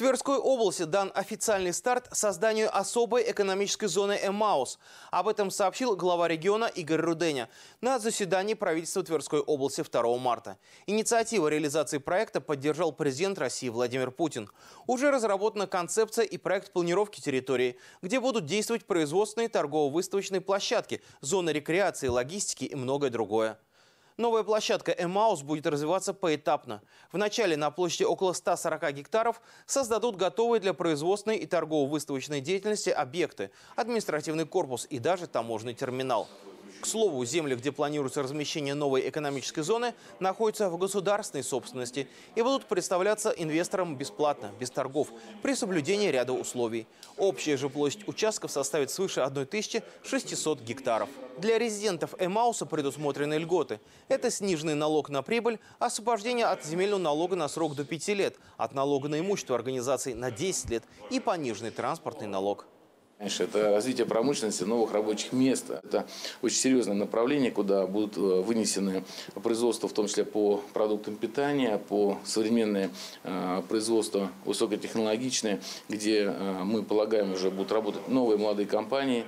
Тверской области дан официальный старт созданию особой экономической зоны «Эмаус». Об этом сообщил глава региона Игорь Руденя на заседании правительства Тверской области 2 марта. Инициатива реализации проекта поддержал президент России Владимир Путин. Уже разработана концепция и проект планировки территории, где будут действовать производственные торгово-выставочные площадки, зоны рекреации, логистики и многое другое. Новая площадка «Эмаус» будет развиваться поэтапно. Вначале на площади около 140 гектаров создадут готовые для производственной и торгово-выставочной деятельности объекты, административный корпус и даже таможенный терминал. К слову, земли, где планируется размещение новой экономической зоны, находятся в государственной собственности и будут представляться инвесторам бесплатно, без торгов, при соблюдении ряда условий. Общая же площадь участков составит свыше 1600 гектаров. Для резидентов Эмауса предусмотрены льготы. Это сниженный налог на прибыль, освобождение от земельного налога на срок до 5 лет, от налога на имущество организаций на 10 лет и пониженный транспортный налог. Конечно, это развитие промышленности, новых рабочих мест. Это очень серьезное направление, куда будут э, вынесены производства, в том числе по продуктам питания, по современные э, производства высокотехнологичные, где, э, мы полагаем, уже будут работать новые молодые компании.